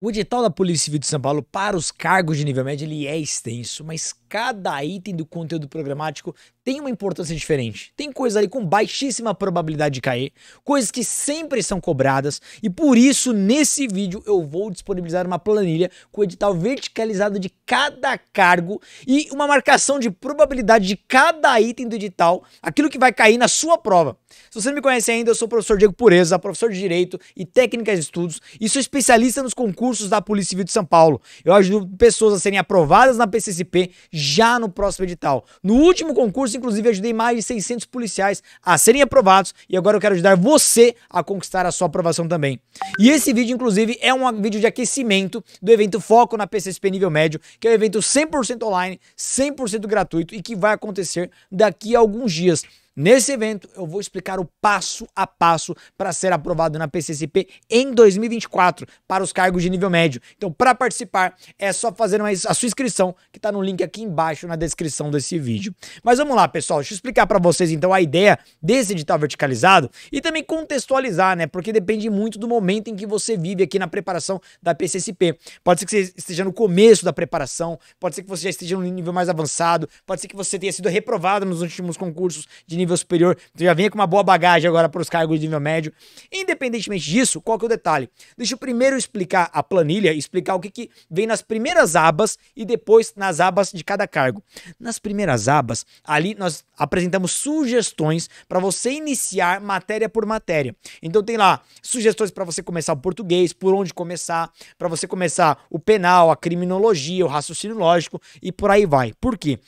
O edital da Polícia Civil de São Paulo para os cargos de nível médio ele é extenso, mas cada item do conteúdo programático tem uma importância diferente. Tem coisas ali com baixíssima probabilidade de cair, coisas que sempre são cobradas, e por isso nesse vídeo eu vou disponibilizar uma planilha com o edital verticalizado de cada cargo e uma marcação de probabilidade de cada item do edital, aquilo que vai cair na sua prova. Se você não me conhece ainda, eu sou o professor Diego Pureza, professor de Direito e Técnicas de Estudos, e sou especialista nos concursos da Polícia Civil de São Paulo. Eu ajudo pessoas a serem aprovadas na PCCP já no próximo edital. No último concurso, inclusive, ajudei mais de 600 policiais a serem aprovados e agora eu quero ajudar você a conquistar a sua aprovação também. E esse vídeo, inclusive, é um vídeo de aquecimento do evento Foco na PCSP Nível Médio, que é um evento 100% online, 100% gratuito e que vai acontecer daqui a alguns dias. Nesse evento, eu vou explicar o passo a passo para ser aprovado na PCCP em 2024 para os cargos de nível médio. Então, para participar, é só fazer uma, a sua inscrição, que está no link aqui embaixo na descrição desse vídeo. Mas vamos lá, pessoal, deixa eu explicar para vocês então a ideia desse edital verticalizado e também contextualizar, né? Porque depende muito do momento em que você vive aqui na preparação da PCCP. Pode ser que você esteja no começo da preparação, pode ser que você já esteja no nível mais avançado, pode ser que você tenha sido reprovado nos últimos concursos de nível nível superior, você então, já vem com uma boa bagagem agora para os cargos de nível médio. Independentemente disso, qual que é o detalhe? Deixa eu primeiro explicar a planilha, explicar o que, que vem nas primeiras abas e depois nas abas de cada cargo. Nas primeiras abas, ali nós apresentamos sugestões para você iniciar matéria por matéria. Então tem lá sugestões para você começar o português, por onde começar, para você começar o penal, a criminologia, o raciocínio lógico e por aí vai. Por quê?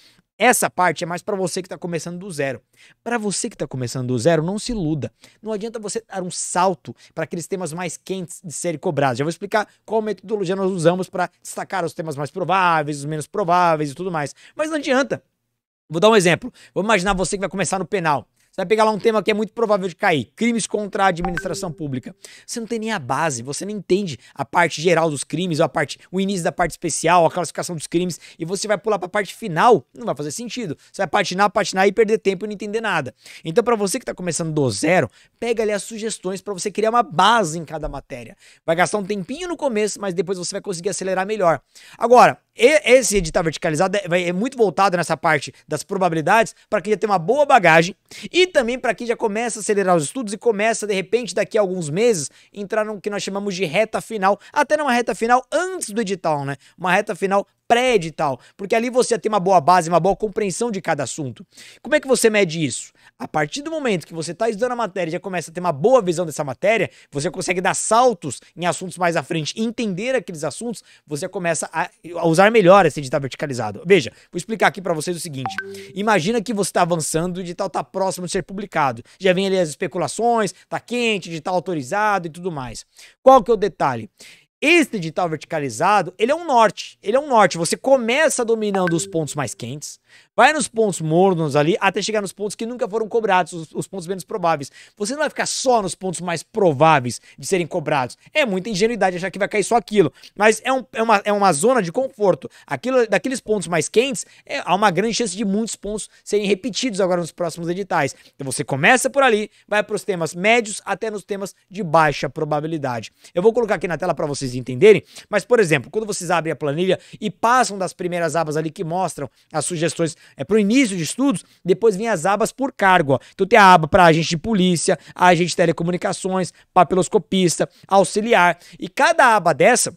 Essa parte é mais para você que está começando do zero. Para você que está começando do zero, não se iluda. Não adianta você dar um salto para aqueles temas mais quentes de serem cobrados. Já vou explicar qual metodologia nós usamos para destacar os temas mais prováveis, os menos prováveis e tudo mais. Mas não adianta. Vou dar um exemplo. Vou imaginar você que vai começar no penal. Você vai pegar lá um tema que é muito provável de cair: crimes contra a administração pública. Você não tem nem a base, você nem entende a parte geral dos crimes, a parte, o início da parte especial, a classificação dos crimes, e você vai pular para a parte final, não vai fazer sentido. Você vai patinar, patinar e perder tempo e não entender nada. Então, para você que está começando do zero, pega ali as sugestões para você criar uma base em cada matéria. Vai gastar um tempinho no começo, mas depois você vai conseguir acelerar melhor. Agora, esse editar verticalizado é, é muito voltado nessa parte das probabilidades para quem já tem uma boa bagagem e também para quem já começa a acelerar os estudos e começa, de repente, daqui a alguns meses, entrar no que nós chamamos de reta final, até numa reta final antes do edital, né? Uma reta final pré-edital, porque ali você tem uma boa base, uma boa compreensão de cada assunto. Como é que você mede isso? A partir do momento que você está estudando a matéria e já começa a ter uma boa visão dessa matéria, você consegue dar saltos em assuntos mais à frente e entender aqueles assuntos, você começa a, a usar melhor esse edital verticalizado. Veja, vou explicar aqui para vocês o seguinte: imagina que você está avançando e o edital está próximo de ser publicado. Já vem ali as especulações, está quente, edital autorizado e tudo mais. Qual que é o detalhe? Esse digital verticalizado, ele é um norte. Ele é um norte. Você começa dominando os pontos mais quentes, vai nos pontos mornos ali, até chegar nos pontos que nunca foram cobrados, os, os pontos menos prováveis. Você não vai ficar só nos pontos mais prováveis de serem cobrados. É muita ingenuidade achar que vai cair só aquilo. Mas é, um, é, uma, é uma zona de conforto. Aquilo, daqueles pontos mais quentes, é, há uma grande chance de muitos pontos serem repetidos agora nos próximos editais. Então você começa por ali, vai para os temas médios até nos temas de baixa probabilidade. Eu vou colocar aqui na tela para vocês vocês entenderem. Mas, por exemplo, quando vocês abrem a planilha e passam das primeiras abas ali que mostram as sugestões é, para o início de estudos, depois vem as abas por cargo. Ó. Então tem a aba para agente de polícia, agente de telecomunicações, papiloscopista, auxiliar. E cada aba dessa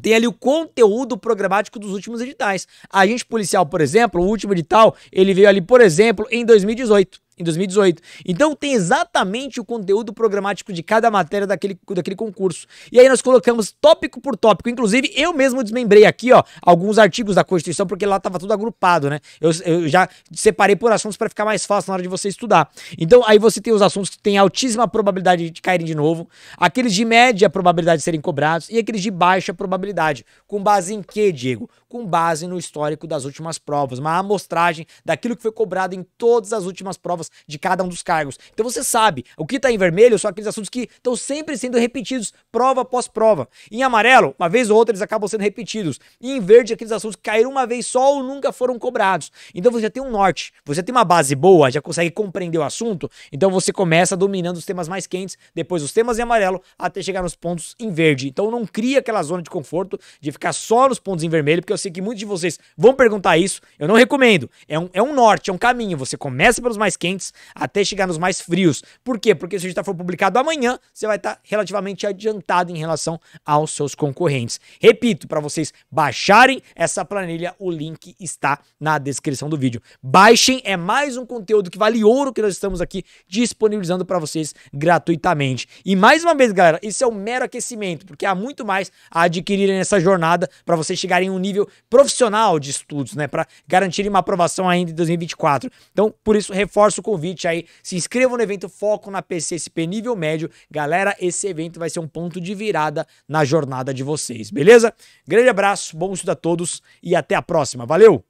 tem ali o conteúdo programático dos últimos editais. Agente policial, por exemplo, o último edital, ele veio ali, por exemplo, em 2018 em 2018. Então tem exatamente o conteúdo programático de cada matéria daquele, daquele concurso. E aí nós colocamos tópico por tópico. Inclusive, eu mesmo desmembrei aqui, ó, alguns artigos da Constituição, porque lá estava tudo agrupado, né? Eu, eu já separei por assuntos para ficar mais fácil na hora de você estudar. Então, aí você tem os assuntos que têm altíssima probabilidade de caírem de novo, aqueles de média probabilidade de serem cobrados e aqueles de baixa probabilidade. Com base em quê, Diego? Com base no histórico das últimas provas, uma amostragem daquilo que foi cobrado em todas as últimas provas de cada um dos cargos. Então você sabe, o que está em vermelho são aqueles assuntos que estão sempre sendo repetidos, prova após prova. Em amarelo, uma vez ou outra eles acabam sendo repetidos. E em verde, aqueles assuntos que caíram uma vez só ou nunca foram cobrados. Então você já tem um norte, você tem uma base boa, já consegue compreender o assunto, então você começa dominando os temas mais quentes, depois os temas em amarelo, até chegar nos pontos em verde. Então não cria aquela zona de conforto de ficar só nos pontos em vermelho, porque eu sei que muitos de vocês vão perguntar isso, eu não recomendo. É um, é um norte, é um caminho, você começa pelos mais quentes, quentes até chegar nos mais frios. Por quê? Porque se o edital for publicado amanhã, você vai estar relativamente adiantado em relação aos seus concorrentes. Repito, para vocês baixarem essa planilha, o link está na descrição do vídeo. Baixem, é mais um conteúdo que vale ouro que nós estamos aqui disponibilizando para vocês gratuitamente. E mais uma vez, galera, isso é um mero aquecimento, porque há muito mais a adquirir nessa jornada para vocês chegarem a um nível profissional de estudos, né, para garantirem uma aprovação ainda em 2024. Então, por isso reforço o convite aí. Se inscrevam no evento Foco na PCSP nível médio. Galera, esse evento vai ser um ponto de virada na jornada de vocês, beleza? Grande abraço, bom estudo a todos e até a próxima. Valeu!